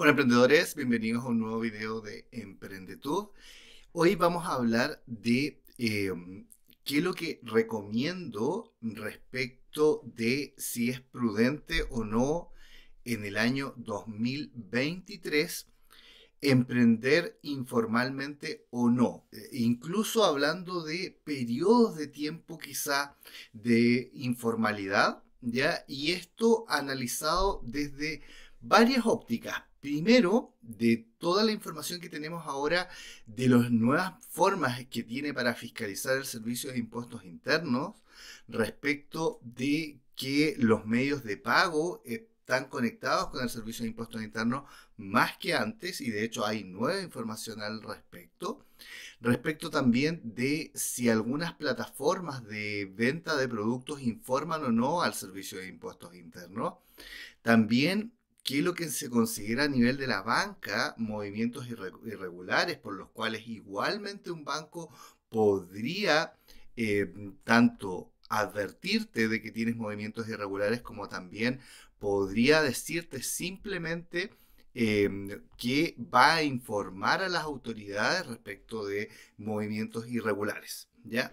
Hola emprendedores, bienvenidos a un nuevo video de Emprendetub. Hoy vamos a hablar de em, qué es lo que recomiendo respecto de si es prudente o no en el año 2023 emprender informalmente o no. E, incluso hablando de periodos de tiempo quizá de informalidad, ¿ya? Y esto analizado desde varias ópticas. Primero, de toda la información que tenemos ahora de las nuevas formas que tiene para fiscalizar el servicio de impuestos internos respecto de que los medios de pago están conectados con el servicio de impuestos internos más que antes y de hecho hay nueva información al respecto. Respecto también de si algunas plataformas de venta de productos informan o no al servicio de impuestos internos. También que lo que se considera a nivel de la banca movimientos irregulares por los cuales igualmente un banco podría eh, tanto advertirte de que tienes movimientos irregulares como también podría decirte simplemente em, que va a informar a las autoridades respecto de movimientos irregulares. ¿ya?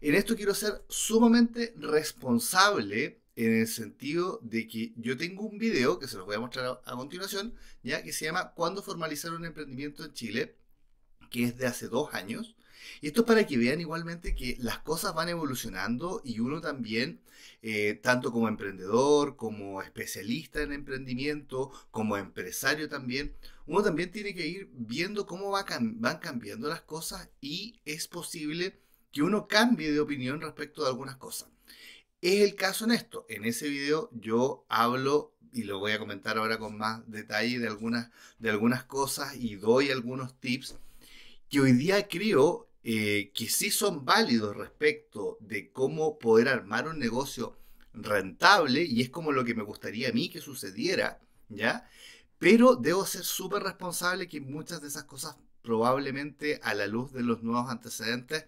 En esto quiero ser sumamente responsable en el sentido de que yo tengo un video que se los voy a mostrar a, continuación, ya que se llama ¿Cuándo formalizar un emprendimiento en Chile? que es de hace dos años. Y esto es para que vean igualmente que las cosas van evolucionando y uno también, eh, tanto como emprendedor, como especialista en emprendimiento, como empresario también, uno también tiene que ir viendo cómo van cambiando las cosas y es posible que uno cambie de opinión respecto de algunas cosas. Es el caso en esto. En ese video yo hablo y lo voy a comentar ahora con más detalle de algunas, de algunas cosas y doy algunos tips que hoy día creo eh, que sí son válidos respecto de cómo poder armar un negocio rentable y es como lo que me gustaría a mí que sucediera, ¿ya? Pero debo ser súper responsable que muchas de esas cosas probablemente a la luz de los nuevos antecedentes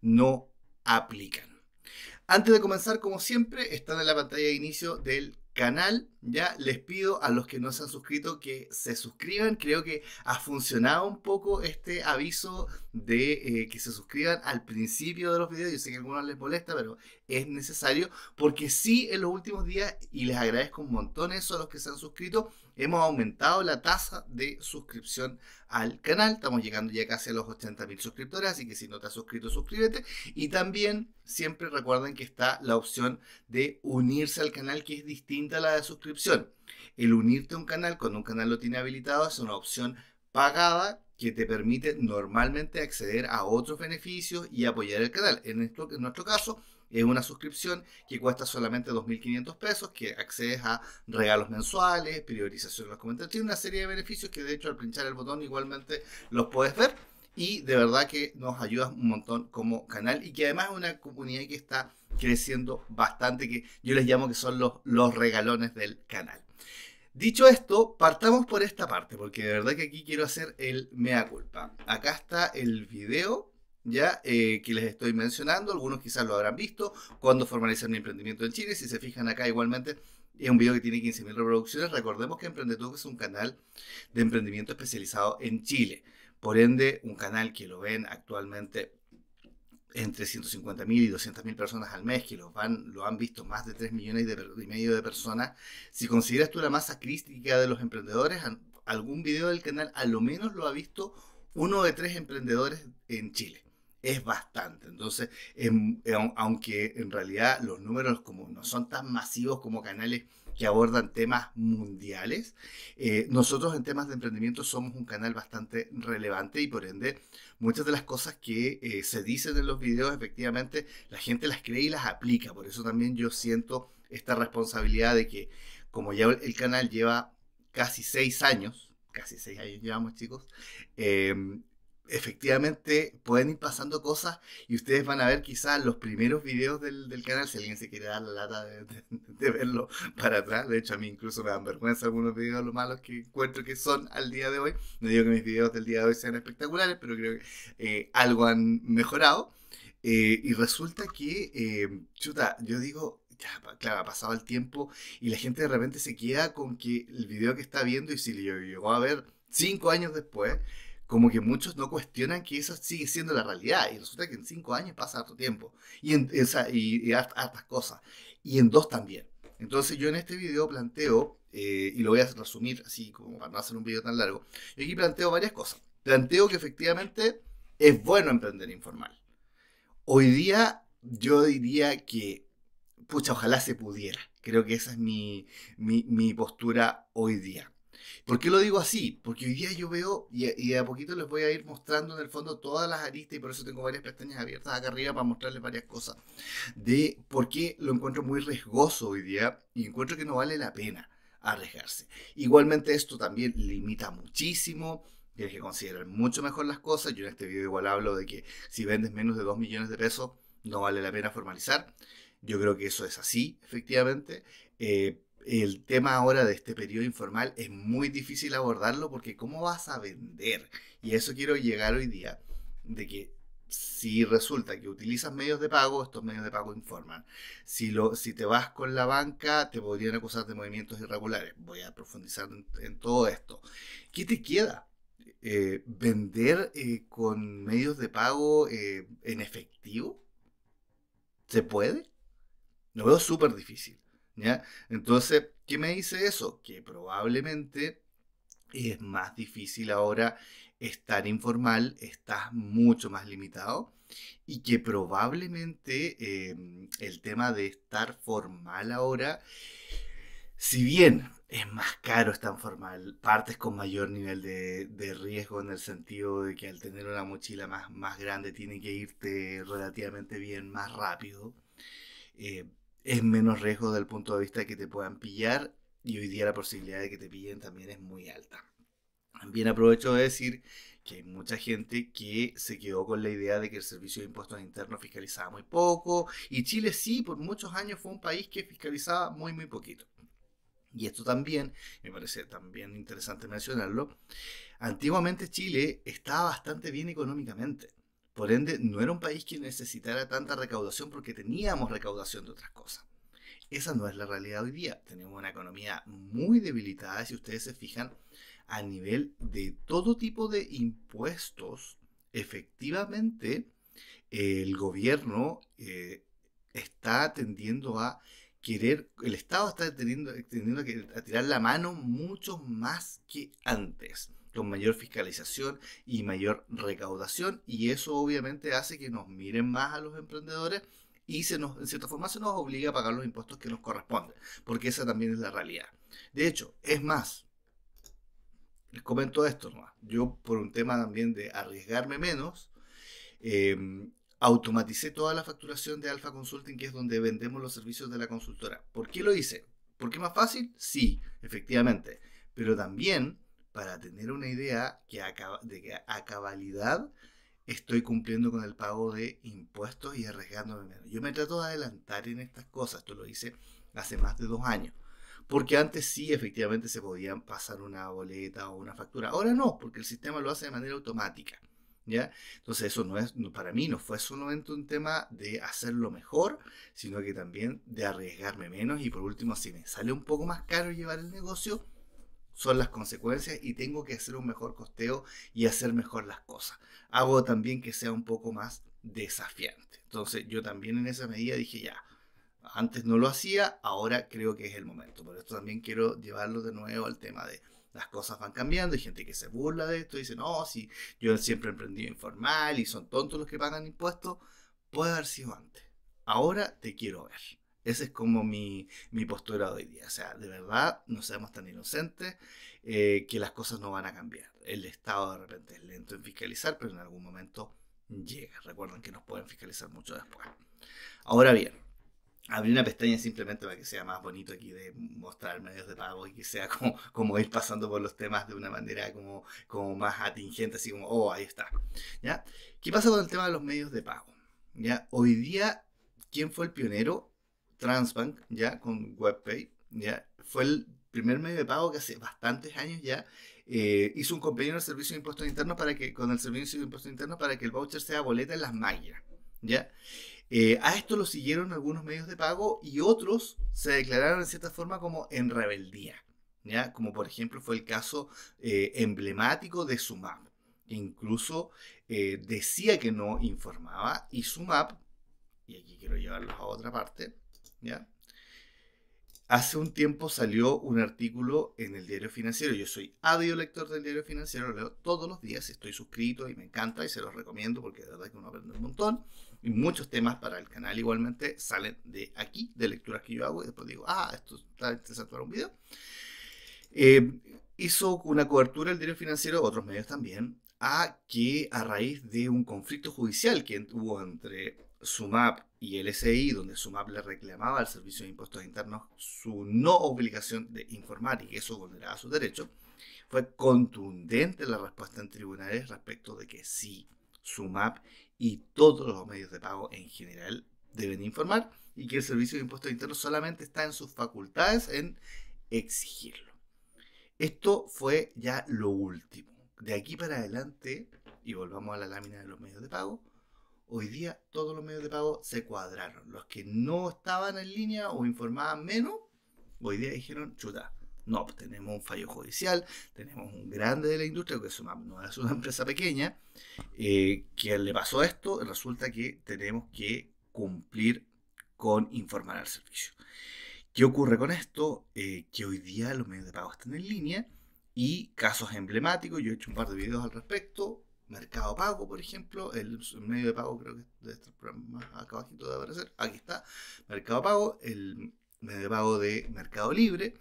no aplican. Antes de comenzar, como siempre, están en la pantalla de inicio del canal. Ya les pido a los que no se han suscrito que se suscriban. Creo que ha funcionado un poco este aviso de eh, que se suscriban al principio de los videos. Yo sé que a algunos les molesta, pero es necesario porque sí en los últimos días, y les agradezco un montón eso a los que se han suscrito, hemos aumentado la tasa de suscripción al canal. Estamos llegando ya casi a los 80.000 suscriptores, así que si no te has suscrito, suscríbete. Y también siempre recuerden que está la opción de unirse al canal, que es distinta a la de suscripción. El unirte a un canal, cuando un canal lo tiene habilitado, es una opción pagada que te permite normalmente acceder a otros beneficios y apoyar el canal. En, en nuestro caso, es una suscripción que cuesta solamente 2.500 pesos, que accedes a regalos mensuales, priorización de los comentarios. Tiene una serie de beneficios que de hecho al pinchar el botón igualmente los puedes ver. Y de verdad que nos ayuda un montón como canal y que además es una comunidad que está creciendo bastante, que yo les llamo que son los, los regalones del canal. Dicho esto, partamos por esta parte, porque de verdad que aquí quiero hacer el mea culpa. Acá está el video ya eh, que les estoy mencionando, algunos quizás lo habrán visto, cuando formalizar mi emprendimiento en Chile, si se fijan acá igualmente es un video que tiene 15.000 reproducciones, recordemos que Emprendetuc es un canal de emprendimiento especializado en Chile, por ende un canal que lo ven actualmente entre 150.000 y 200.000 personas al mes, que lo, van, lo han visto más de 3 millones y, medio de personas. Si consideras tú la masa crítica de los emprendedores, algún video del canal a lo menos lo ha visto uno de tres emprendedores en Chile es bastante. Entonces, em, eh, aunque en realidad los números como no son tan masivos como canales que abordan temas mundiales, eh, nosotros en temas de emprendimiento somos un canal bastante relevante y por ende muchas de las cosas que eh, se dicen en los videos efectivamente la gente las cree y las aplica. Por eso también yo siento esta responsabilidad de que como ya el canal lleva casi seis años, casi seis años llevamos chicos, em, efectivamente pueden ir pasando cosas y ustedes van a ver quizás los primeros videos del, del canal, si alguien se quiere dar la lata de, verlo para atrás, de hecho a mí incluso me dan vergüenza algunos videos lo malos que encuentro que son al día de hoy, no digo que mis videos del día de hoy sean espectaculares, pero creo que eh, algo han mejorado eh, y resulta que, eh, chuta, yo digo, ya, claro, ha pasado el tiempo y la gente de repente se queda con que el video que está viendo y si lo llegó a ver cinco años después, como que muchos no cuestionan que esa sigue siendo la realidad y resulta que en cinco años pasa harto tiempo y, en, y, cosas y en dos también. Entonces yo en este video planteo, eh, y lo voy a resumir así como para no hacer un video tan largo, yo aquí planteo varias cosas. Planteo que efectivamente es bueno emprender informal. Hoy día yo diría que, pucha, ojalá se pudiera. Creo que esa es mi postura hoy día. ¿Por qué lo digo así? Porque hoy día yo veo, y, a poquito les voy a ir mostrando en el fondo todas las aristas, y por eso tengo varias pestañas abiertas acá arriba para mostrarles varias cosas, de por qué lo encuentro muy riesgoso hoy día y encuentro que no vale la pena arriesgarse. Igualmente esto también limita muchísimo tienes que considerar mucho mejor las cosas. Yo en este video igual hablo de que si vendes menos de 2 millones de pesos, no vale la pena formalizar. Yo creo que eso es así, efectivamente. Eh, el tema ahora de este periodo informal es muy difícil abordarlo porque ¿cómo vas a vender? Y a eso quiero llegar hoy día, de que si resulta que utilizas medios de pago, estos medios de pago informan. Si, lo, si te vas con la banca, te podrían acusar de movimientos irregulares. Voy a profundizar en, todo esto. ¿Qué te queda? Eh, ¿Vender eh, con medios de pago eh, en efectivo? ¿Se puede? Lo veo súper difícil. Entonces, ¿qué me dice eso? Que probablemente es más difícil ahora estar informal, estás mucho más limitado y que probablemente em, el tema de estar formal ahora, si bien es más caro estar formal, partes con mayor nivel de, riesgo en el sentido de que al tener una mochila más, grande tiene que irte relativamente bien, más rápido. Eh, es menos riesgo desde el punto de vista de que te puedan pillar y hoy día la posibilidad de que te pillen también es muy alta. También aprovecho de decir que hay mucha gente que se quedó con la idea de que el Servicio de Impuestos Internos fiscalizaba muy poco y Chile sí, por muchos años fue un país que fiscalizaba muy, muy poquito. Y esto también, me parece también interesante mencionarlo, antiguamente Chile estaba bastante bien económicamente. Por ende, no era un país que necesitara tanta recaudación porque teníamos recaudación de otras cosas. Esa no es la realidad hoy día. Tenemos una economía muy debilitada, si ustedes se fijan, a nivel de todo tipo de impuestos. Efectivamente, el gobierno eh, está tendiendo a querer, el Estado está tendiendo, a, a tirar la mano mucho más que antes con mayor fiscalización y mayor recaudación y eso obviamente hace que nos miren más a los emprendedores y se nos, en cierta forma se nos obliga a pagar los impuestos que nos corresponden, porque esa también es la realidad. De hecho, es más, les comento esto nomás, yo por un tema también de arriesgarme menos, em, automaticé toda la facturación de Alpha Consulting, que es donde vendemos los servicios de la consultora. ¿Por qué lo hice? ¿Porque qué más fácil? Sí, efectivamente, pero también para tener una idea que a, de que a cabalidad estoy cumpliendo con el pago de impuestos y arriesgándome menos. Yo me trato de adelantar en estas cosas, esto lo hice hace más de dos años, porque antes sí efectivamente se podían pasar una boleta o una factura, ahora no, porque el sistema lo hace de manera automática. ¿Ya? Entonces eso no es, para mí no fue solamente un tema de hacerlo mejor, sino que también de arriesgarme menos y por último, si me sale un poco más caro llevar el negocio, son las consecuencias y tengo que hacer un mejor costeo y hacer mejor las cosas. Hago también que sea un poco más desafiante. Entonces yo también en esa medida dije ya, antes no lo hacía, ahora creo que es el momento. Por esto también quiero llevarlo de nuevo al tema de las cosas van cambiando, hay gente que se burla de esto dice, no, si yo siempre he emprendido informal y son tontos los que pagan impuestos, puede haber sido antes. Ahora te quiero ver. Esa es como mi, postura de hoy día. O sea, de verdad, no seamos tan inocentes eh, que las cosas no van a cambiar. El Estado de repente es lento en fiscalizar, pero en algún momento llega. Recuerden que nos pueden fiscalizar mucho después. Ahora bien, abrir una pestaña simplemente para que sea más bonito aquí de mostrar medios de pago y que sea como, como ir pasando por los temas de una manera como, como más atingente, así como, oh, ahí está. ¿Ya? ¿Qué pasa con el tema de los medios de pago? ¿Ya? Hoy día, ¿quién fue el pionero? Transbank, ya, con WebPay, ya, fue el primer medio de pago que hace bastantes años ya eh, hizo un convenio en el servicio de impuestos internos para que, con el servicio de impuestos internos para que el voucher sea boleta en las máquinas, ya. Eh, a esto lo siguieron algunos medios de pago y otros se declararon en cierta forma como en rebeldía, ¿ya? como por ejemplo fue el caso eh, emblemático de Sumap. Incluso decía que no informaba y Sumap, y aquí quiero llevarlos a otra parte, ¿ya? Hace un tiempo salió un artículo en el diario financiero. Yo soy ávido lector del diario financiero, lo leo todos los días, estoy suscrito y me encanta y se los recomiendo porque de verdad que uno aprende un montón. Y muchos temas para el canal igualmente salen de aquí, de lecturas que yo hago y después digo, ah, esto está interesante para un video. Eh, hizo una cobertura el diario financiero, otros medios también, a que a raíz de un conflicto judicial que hubo entre SUMAP y el donde SUMAP le reclamaba al Servicio de Impuestos Internos su no obligación de informar y que eso vulneraba su derecho, fue contundente la respuesta en tribunales respecto de que sí, SUMAP y todos los medios de pago en general deben informar y que el Servicio de Impuestos Internos solamente está en sus facultades en exigirlo. Esto fue ya lo último. De aquí para adelante, y volvamos a la lámina de los medios de pago, Hoy día todos los medios de pago se cuadraron. Los que no estaban en línea o informaban menos, hoy día dijeron, chuta, no, pues tenemos un fallo judicial, tenemos un grande de la industria, porque no es una empresa pequeña, eh, le pasó esto, resulta que tenemos que cumplir con informar al servicio. ¿Qué ocurre con esto? Eh, que hoy día los medios de pago están en línea y casos emblemáticos, yo he hecho un par de videos al respecto, Mercado Pago, por ejemplo, el medio de pago creo que de este programa acá abajito debe aparecer, aquí está, Mercado Pago, el medio de pago de Mercado Libre,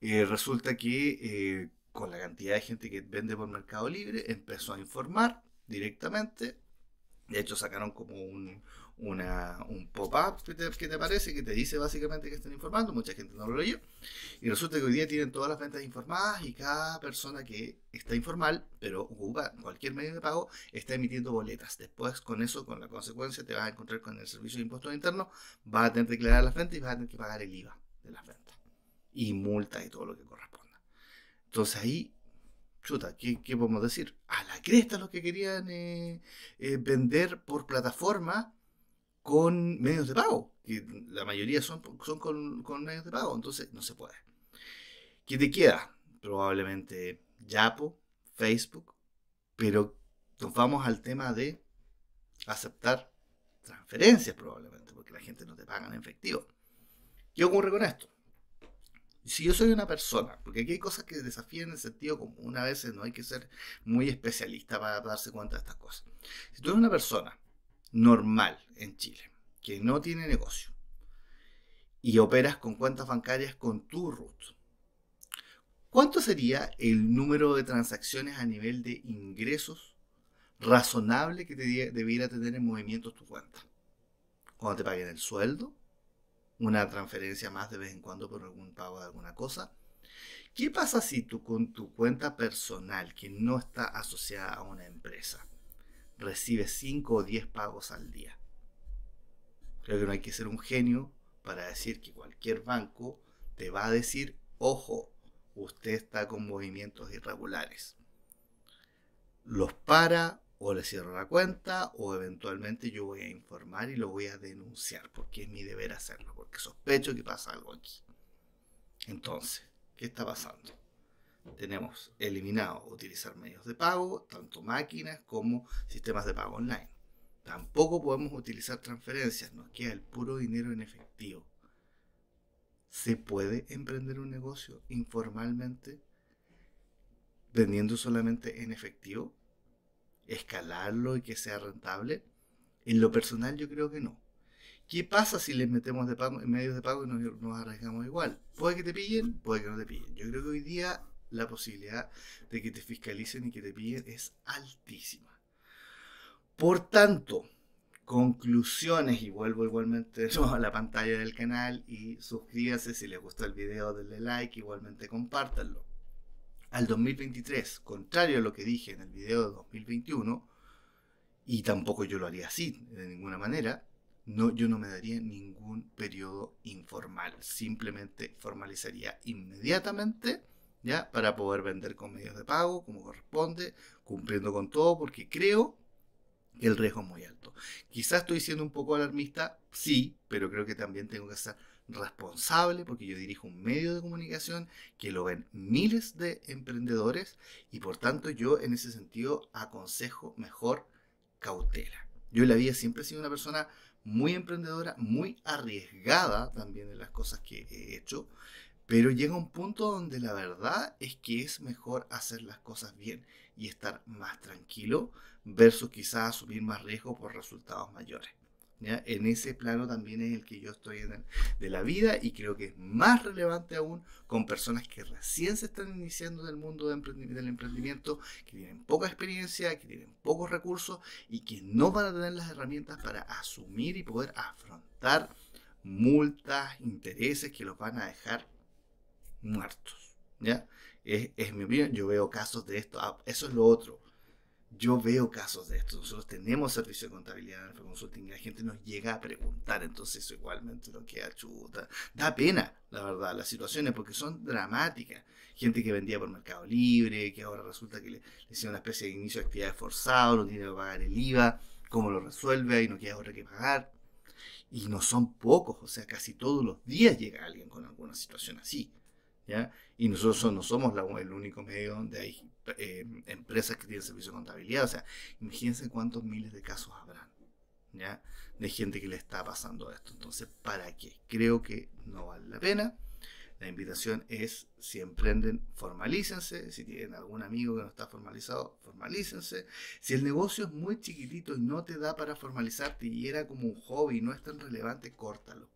eh, resulta que eh, con la cantidad de gente que vende por Mercado Libre empezó a informar directamente, de hecho sacaron como un, un pop-up que te, aparece, que te dice básicamente que están informando, mucha gente no lo leyó, y resulta que hoy día tienen todas las ventas informadas y cada persona que está informal, pero ocupa cualquier medio de pago, está emitiendo boletas. Después con eso, con la consecuencia, te vas a encontrar con el servicio de impuestos internos, vas a tener que declarar las ventas y vas a tener que pagar el IVA de las ventas, y multa y todo lo que corresponda. Entonces ahí chuta, ¿qué, ¿qué, podemos decir? A la cresta los que querían eh, eh, vender por plataforma con medios de pago, que la mayoría son, son con, medios de pago, entonces no se puede. ¿Qué te queda? Probablemente Yapo, Facebook, pero nos vamos al tema de aceptar transferencias probablemente, porque la gente no te paga en efectivo. ¿Qué ocurre con esto? Si yo soy una persona, porque aquí hay cosas que desafían el sentido como una veces no hay que ser muy especialista para darse cuenta de estas cosas. Si tú eres una persona normal en Chile, que no tiene negocio, y operas con cuentas bancarias con tu RUT, ¿cuánto sería el número de transacciones a nivel de ingresos razonable que te debiera tener en movimiento tu cuenta? Cuando te paguen el sueldo, una transferencia más de vez en cuando por algún pago de alguna cosa. ¿Qué pasa si tú con tu cuenta personal, que no está asociada a una empresa, recibe 5 o 10 pagos al día. Creo que no hay que ser un genio para decir que cualquier banco te va a decir, ojo, usted está con movimientos irregulares. Los para o le cierro la cuenta o eventualmente yo voy a informar y lo voy a denunciar porque es mi deber hacerlo, porque sospecho que pasa algo aquí. Entonces, ¿qué está pasando? tenemos eliminado utilizar medios de pago, tanto máquinas como sistemas de pago online. Tampoco podemos utilizar transferencias, nos queda el puro dinero en efectivo. ¿Se puede emprender un negocio informalmente vendiendo solamente en efectivo? ¿Escalarlo y que sea rentable? En lo personal yo creo que no. ¿Qué pasa si les metemos en medios de pago y nos, nos arriesgamos igual? Puede que te pillen, puede que no te pillen. Yo creo que hoy día la posibilidad de que te fiscalicen y que te pillen es altísima. Por tanto, conclusiones y vuelvo igualmente a la pantalla del canal y suscríbase si le gustó el video, denle like, igualmente compártanlo. Al 2023, contrario a lo que dije en el video de 2021, y tampoco yo lo haría así de ninguna manera, no, yo no me daría ningún periodo informal, simplemente formalizaría inmediatamente ¿ya? Para poder vender con medios de pago, como corresponde, cumpliendo con todo, porque creo que el riesgo es muy alto. Quizás estoy siendo un poco alarmista, sí, pero creo que también tengo que ser responsable porque yo dirijo un medio de comunicación que lo ven miles de emprendedores y por tanto yo en ese sentido aconsejo mejor cautela. Yo en la vida siempre he sido una persona muy emprendedora, muy arriesgada también en las cosas que he hecho, pero llega un punto donde la verdad es que es mejor hacer las cosas bien y estar más tranquilo versus quizás asumir más riesgo por resultados mayores. En ese plano también es el que yo estoy en de la vida y creo que es más relevante aún con personas que recién se están iniciando en el mundo del emprendimiento, que tienen poca experiencia, que tienen pocos recursos y que no van a tener las herramientas para asumir y poder afrontar multas, intereses que los van a dejar muertos. ¿Ya? Es, es, mi opinión. Yo veo casos de esto. Ah, eso es lo otro. Yo veo casos de esto. Nosotros tenemos servicio de contabilidad en el Consulting y la gente nos llega a preguntar. Entonces, eso igualmente lo queda chuta. Da pena, la verdad, las situaciones porque son dramáticas. Gente que vendía por Mercado Libre, que ahora resulta que le, le hicieron una especie de inicio de actividad forzado, no tiene que pagar el IVA, cómo lo resuelve, y no queda otra que pagar. Y no son pocos, o sea, casi todos los días llega alguien con alguna situación así. Y nosotros no somos el único medio donde hay eh, empresas que tienen servicio de contabilidad. O sea, imagínense cuántos miles de casos habrán, ¿ya? De gente que le está pasando esto. Entonces, ¿para qué? Creo que no vale la pena. La invitación es, si emprenden, formalícense. Si tienen algún amigo que no está formalizado, formalícense. Si el negocio es muy chiquitito y no te da para formalizarte y era como un hobby, no es tan relevante, córtalo.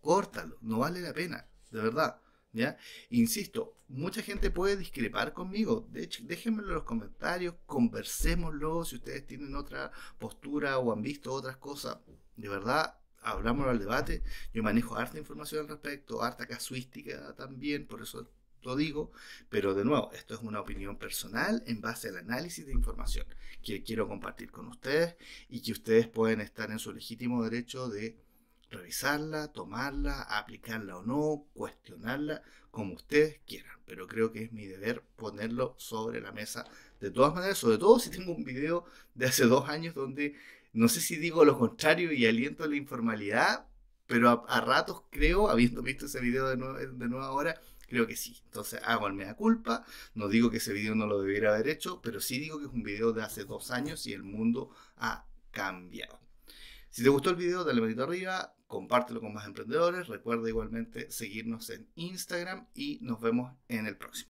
Córtalo, no vale la pena, de verdad. ¿Ya? Insisto, mucha gente puede discrepar conmigo. De déjenmelo en los comentarios, conversémoslo si ustedes tienen otra postura o han visto otras cosas. De verdad, hablámoslo al debate. Yo manejo harta información al respecto, harta casuística también, por eso lo digo. Pero de nuevo, esto es una opinión personal en base al análisis de información que quiero compartir con ustedes y que ustedes pueden estar en su legítimo derecho de revisarla, tomarla, aplicarla o no, cuestionarla, como ustedes quieran. Pero creo que es mi deber ponerlo sobre la mesa. De todas maneras, sobre todo si tengo un video de hace dos años donde no sé si digo lo contrario y aliento la informalidad, pero a, ratos creo, habiendo visto ese video de, nuevo, de nuevo creo que sí. Entonces hago el mea culpa, no digo que ese video no lo debiera haber hecho, pero sí digo que es un video de hace dos años y el mundo ha cambiado. Si te gustó el video, dale manito arriba, compártelo con más emprendedores. Recuerda igualmente seguirnos en Instagram y nos vemos en el próximo.